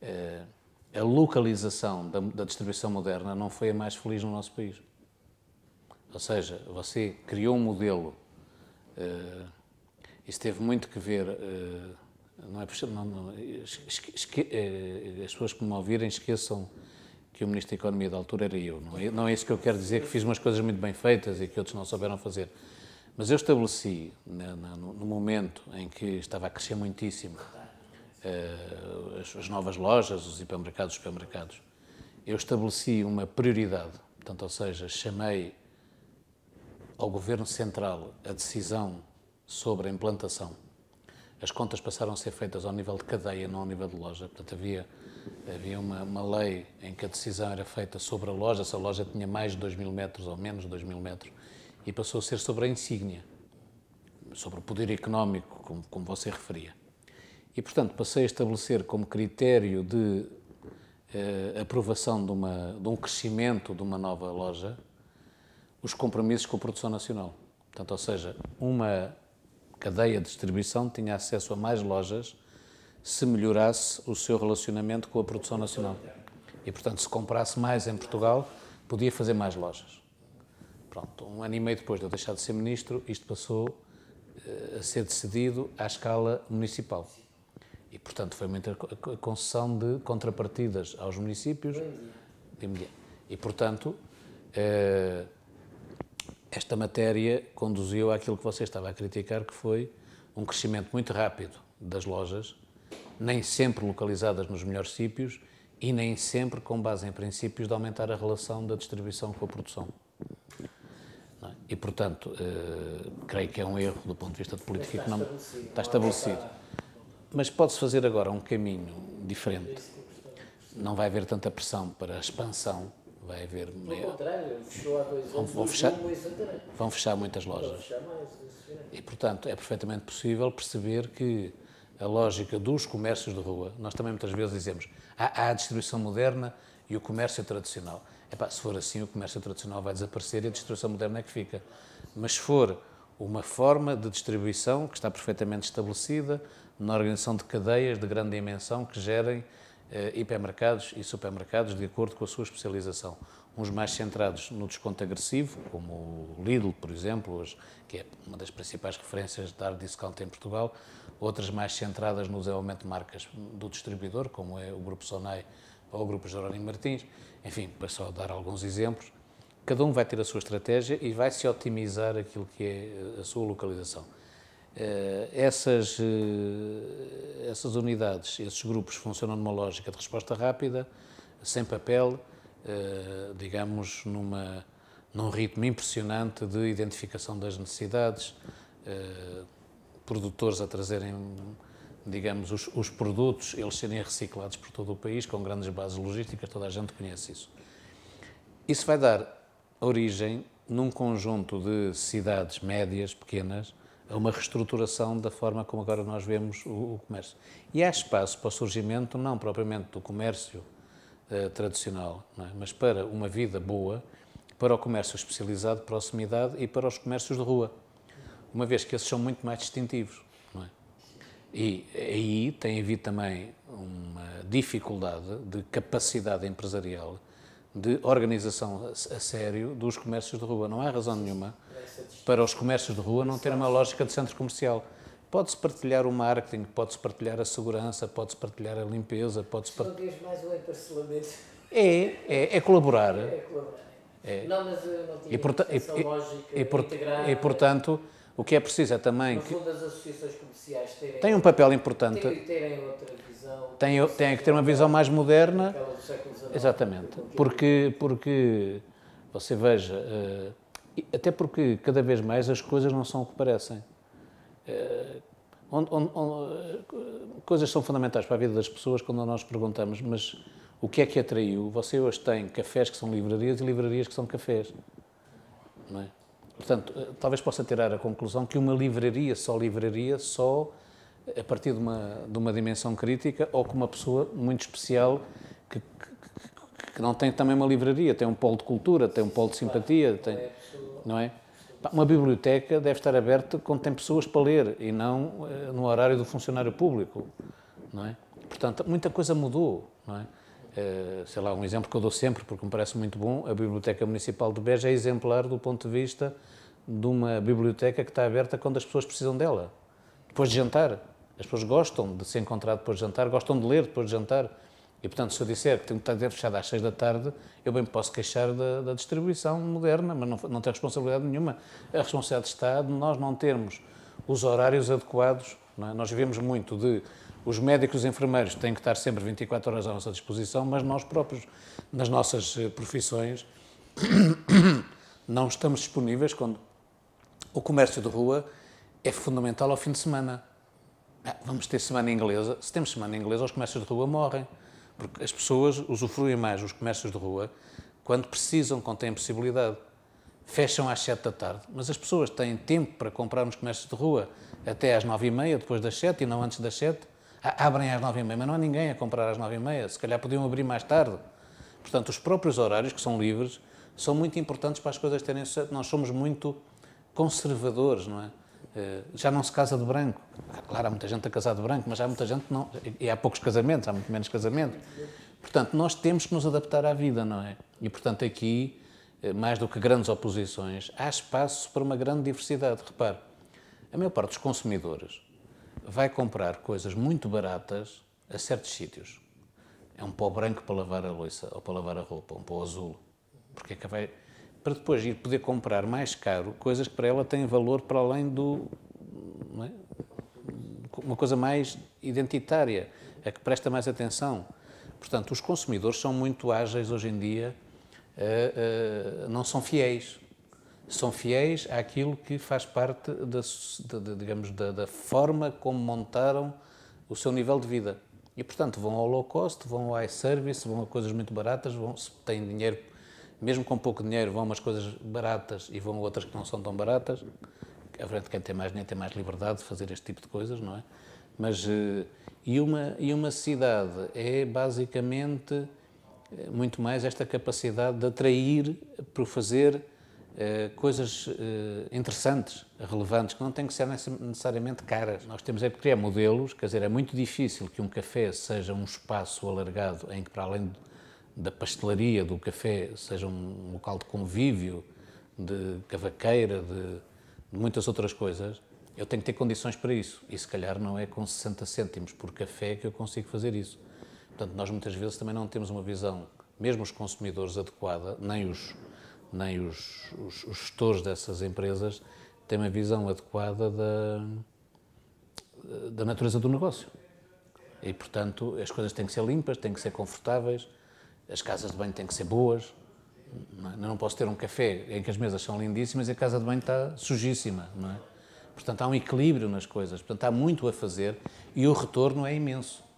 Eh, a localização da, da distribuição moderna não foi a mais feliz no nosso país. Ou seja, você criou um modelo, uh, isso teve muito que ver, uh, não é possível, não, não, esque, esque, uh, as pessoas que me ouvirem esqueçam que o Ministro da Economia da altura era eu. Não é, não é isso que eu quero dizer, que fiz umas coisas muito bem feitas e que outros não souberam fazer. Mas eu estabeleci, né, no, no momento em que estava a crescer muitíssimo, eh, as, as novas lojas, os hipermercados, os supermercados, eu estabeleci uma prioridade, portanto, ou seja, chamei ao Governo Central a decisão sobre a implantação. As contas passaram a ser feitas ao nível de cadeia, não ao nível de loja. Portanto, havia, havia uma, uma lei em que a decisão era feita sobre a loja, se a loja tinha mais de 2 mil metros ou menos de 2 mil metros, e passou a ser sobre a insígnia, sobre o poder económico, como, como você referia. E, portanto, passei a estabelecer como critério de eh, aprovação de, uma, de um crescimento de uma nova loja os compromissos com a produção nacional. Portanto, ou seja, uma cadeia de distribuição tinha acesso a mais lojas se melhorasse o seu relacionamento com a produção nacional. E, portanto, se comprasse mais em Portugal, podia fazer mais lojas. Pronto, um ano e meio depois de eu deixar de ser ministro, isto passou eh, a ser decidido à escala municipal. E, portanto, foi uma concessão de contrapartidas aos municípios de imediato. E, portanto, eh, esta matéria conduziu àquilo que você estava a criticar, que foi um crescimento muito rápido das lojas, nem sempre localizadas nos melhores sítios e nem sempre com base em princípios de aumentar a relação da distribuição com a produção. É? E, portanto, eh, creio que é um erro do ponto de vista de política económica. Está estabelecido. Mas pode-se fazer agora um caminho diferente. Não vai haver tanta pressão para a expansão. Vai haver. Pelo maior... contrário, fechou há dois anos. Vão, fechar, é vão fechar muitas lojas. Fechar mais, é e, portanto, é perfeitamente possível perceber que a lógica dos comércios de rua, nós também muitas vezes dizemos, há, ah, há a distribuição moderna e o comércio tradicional. Epá, se for assim, o comércio tradicional vai desaparecer e a distribuição moderna é que fica. Mas se for uma forma de distribuição que está perfeitamente estabelecida, na organização de cadeias de grande dimensão que gerem eh, hipermercados e supermercados de acordo com a sua especialização. Uns mais centrados no desconto agressivo, como o Lidl, por exemplo, hoje, que é uma das principais referências de dar discount em Portugal. Outras mais centradas no desenvolvimento de marcas do distribuidor, como é o Grupo Sonei ou o Grupo Jerónimo Martins. Enfim, para só dar alguns exemplos. Cada um vai ter a sua estratégia e vai se otimizar aquilo que é eh, a sua localização. Eh, essas, eh, essas unidades, esses grupos funcionam numa lógica de resposta rápida, sem papel, eh, digamos, numa, num ritmo impressionante de identificação das necessidades, produtores a trazerem, digamos, os, os produtos, eles serem reciclados por todo o país, com grandes bases logísticas, toda a gente conhece isso. Isso vai dar origem, num conjunto de cidades médias, pequenas, a uma reestruturação da forma como agora nós vemos o, o comércio. E há espaço para o surgimento, não propriamente do comércio eh, tradicional, é? mas para uma vida boa, para o comércio especializado, proximidade e para os comércios de rua, uma vez que esses são muito mais distintivos. É? E aí tem havido também uma dificuldade de capacidade empresarial de organização a sério dos comércios de rua. Não há razão nenhuma para os comércios de rua não terem uma lógica de centro comercial. Pode-se partilhar o marketing, pode-se partilhar a segurança, pode-se partilhar a limpeza, pode-se partilhar... mais o encarcelamento. É, é, é colaborar. É, é colaborar. É. Não, mas eu eh, não tinha e, porta e, e, e, portanto, o que é preciso é também. No que... fundo, as associações comerciais terem. Têm um papel importante. Terem, outra visão. Têm, têm que ter uma visão mais moderna. Do século XIX, Exatamente. Porque, porque você veja, eh, até porque cada vez mais as coisas não são o que parecem. Eh, onde, onde, onde, eh, coisas são fundamentais para a vida das pessoas quando nós perguntamos, mas o que é que atraiu? Você hoje tem cafés que são livrarias e livrarias que são cafés. Não é? Portanto, eh, talvez possa tirar a conclusão que uma livraria só livraria só eh, a partir de uma, de uma dimensão crítica ou com uma pessoa muito especial que, que, que não tem também uma livraria, tem um polo de cultura, tem um polo de simpatia, tem, é não é? Uma biblioteca deve estar aberta quando tem pessoas para ler e não eh, no horário do funcionário público, não é? Portanto, muita coisa mudou, não é? Eh, sei lá, um exemplo que eu dou sempre, porque me parece muito bom, a Biblioteca Municipal de Beja é exemplar do ponto de vista de uma biblioteca que está aberta quando as pessoas precisam dela. Depois de jantar. As pessoas gostam de se encontrar depois de jantar, gostam de ler depois de jantar. E, portanto, se eu disser que tenho que estar fechada às seis da tarde, eu bem posso queixar da, da distribuição moderna, mas não, não tenho responsabilidade nenhuma. A responsabilidade está de nós não termos os horários adequados. Não é? Nós vivemos muito de os médicos e os enfermeiros têm que estar sempre 24 horas à nossa disposição, mas nós próprios, nas nossas eh, profissões, não estamos disponíveis quando o comércio de rua é fundamental ao fim de semana. Ah, vamos ter semana inglesa. Se temos semana inglesa, os comércios de rua morrem. Porque as pessoas usufruem mais os comércios de rua quando precisam, quando têm possibilidade. Fecham às 7 da tarde, mas as pessoas têm tempo para comprar nos comércios de rua até às 9 e meia, depois das 7 e não antes das 7 abrem às nove e meia, mas não há ninguém a comprar às nove e meia, se calhar podiam abrir mais tarde. Portanto, os próprios horários que são livres são muito importantes para as coisas terem sucesso. Nós somos muito conservadores, não é? Eh, já não se casa de branco. Claro, há muita gente a casar de branco, mas há muita gente não. E há poucos casamentos, há muito menos casamentos. Portanto, nós temos que nos adaptar à vida, não é? E, portanto, aqui, eh, mais do que grandes oposições, há espaço para uma grande diversidade. Repare, a maior parte dos consumidores vai comprar coisas muito baratas a certos sítios. É um pó branco para lavar a louça ou para lavar a roupa, um pó azul. Porque é que vai. Para depois ir poder comprar mais caro coisas que para ela têm valor para além do. É? Uma coisa mais identitária, a que presta mais atenção. Portanto, os consumidores são muito ágeis hoje em dia, eh, eh, não são fiéis são fiéis àquilo que faz parte da, digamos, da, da, forma como montaram o seu nível de vida. E, portanto, vão ao low cost, vão ao iService, vão a coisas muito baratas, vão, se têm dinheiro, mesmo com pouco dinheiro, vão a umas coisas baratas e vão a outras que não são tão baratas. À é frente, quem tem mais dinheiro tem mais liberdade de fazer este tipo de coisas, não é? Mas, eh, e uma, e uma cidade é basicamente eh, muito mais esta capacidade de atrair, por fazer eh, coisas uh, interessantes, relevantes, que não têm que ser necessariamente caras. Nós temos é que criar modelos, quer dizer, é muito difícil que um café seja um espaço alargado em que, para além da pastelaria, do café, seja um local de convívio, de cavaqueira, de, de muitas outras coisas. Eu tenho que ter condições para isso. E se calhar não é com 60 cêntimos por café que eu consigo fazer isso. Portanto, nós muitas vezes também não temos uma visão, mesmo os consumidores, adequada, nem os nem os, os, os gestores dessas empresas têm uma visão adequada da, da natureza do negócio. E, portanto, as coisas têm que ser limpas, têm que ser confortáveis, as casas de banho têm que ser boas. Não, é? não posso ter um café em que as mesas são lindíssimas e a casa de banho está sujíssima, não é? Portanto, há um equilíbrio nas coisas, portanto, há muito a fazer e o retorno é imenso.